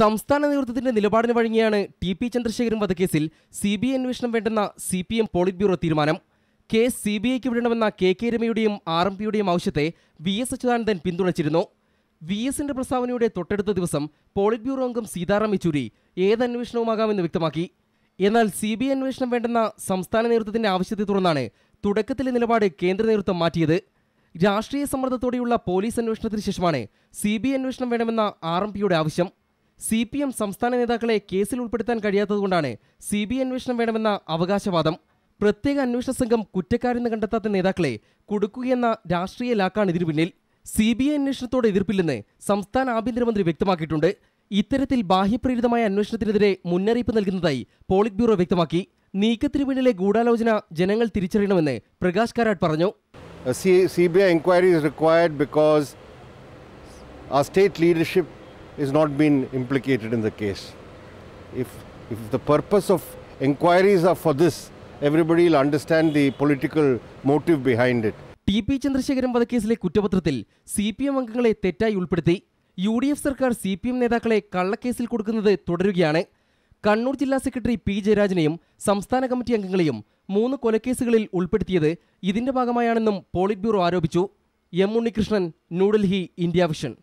സംസ്ഥാന നേതൃത്വത്തിന്റെ നിലപാടിന് വഴങ്ങിയാണ് ടി പി ചന്ദ്രശേഖരൻ വധക്കേസിൽ സി ബി ഐ അന്വേഷണം വേണ്ടെന്ന C P M polit bureau തീരുമാനം കേസ് സി ബി ഐക്ക് വിടണമെന്ന കെ കെ രമയുടെയും ആർ എം പിയുടെയും ആവശ്യത്തെ വി എസ് അച്യുതാനന്ദൻ പിന്തുണച്ചിരുന്നു വി എസിന്റെ പ്രസ്താവനയുടെ തൊട്ടടുത്ത ദിവസം പോളിറ്റ് ബ്യൂറോ അംഗം സീതാറാം യെച്ചൂരി ഏതന്വേഷണവുമാകാമെന്ന് വ്യക്തമാക്കി എന്നാൽ സി ബി ഐ അന്വേഷണം വേണ്ടെന്ന സംസ്ഥാന നേതൃത്വത്തിന്റെ ആവശ്യത്തെ തുടർന്നാണ് തുടക്കത്തിലെ നിലപാട് കേന്ദ്ര നേതൃത്വം മാറ്റിയത് രാഷ്ട്രീയ സമ്മർദ്ദത്തോടെയുള്ള പോലീസ് അന്വേഷണത്തിന് ശേഷമാണ് സി ബി ഐ അന്വേഷണം വേണമെന്ന ആർ എം പിയുടെ ആവശ്യം സി പി എം സംസ്ഥാന നേതാക്കളെ കേസിൽ ഉൾപ്പെടുത്താൻ കഴിയാത്തതുകൊണ്ടാണ് സി ബി അന്വേഷണം വേണമെന്ന അവകാശവാദം പ്രത്യേക അന്വേഷണ സംഘം കുറ്റക്കാരെന്ന് കണ്ടെത്താത്ത നേതാക്കളെ കൊടുക്കുകയെന്ന രാഷ്ട്രീയ ലാക്കാണ് ഇതിനു പിന്നിൽ സി ബി ഐ അന്വേഷണത്തോട് എതിർപ്പില്ലെന്ന് സംസ്ഥാന ആഭ്യന്തരമന്ത്രി വ്യക്തമാക്കിയിട്ടുണ്ട് ഇത്തരത്തിൽ ബാഹ്യപ്രേരിതമായ അന്വേഷണത്തിനെതിരെ മുന്നറിയിപ്പ് നൽകുന്നതായി പോളിറ്റ് ബ്യൂറോ വ്യക്തമാക്കി നീക്കത്തിനു പിന്നിലെ ഗൂഢാലോചന ജനങ്ങൾ തിരിച്ചറിയണമെന്ന് പ്രകാശ് കാരാട്ട് പറഞ്ഞു C B I enquiry is required because state leadership is not been implicated in the case. If, if the purpose of inquiries are for this, everybody will understand the political motive behind it. T P Chandrasekharan വധക്കേസിലെ കുറ്റപത്രത്തിൽ C P M അംഗങ്ങളെ തെറ്റായി ഉൾപ്പെടുത്തി U D F സർക്കാർ C P M നേതാക്കളെ കള്ളക്കേസിൽ കൊടുക്കുന്നത് തുടരുകയാണ് കണ്ണൂർ ജില്ലാ സെക്രട്ടറി പി ജയരാജനെയും സംസ്ഥാന കമ്മിറ്റി അംഗങ്ങളെയും മൂന്ന് കൊലക്കേസുകളിൽ ഉൾപ്പെടുത്തിയത് ഇതിന്റെ ഭാഗമായാണെന്നും പോളിറ്റ് ബ്യൂറോ ആരോപിച്ചു M Unnikrishnan New Delhi India vision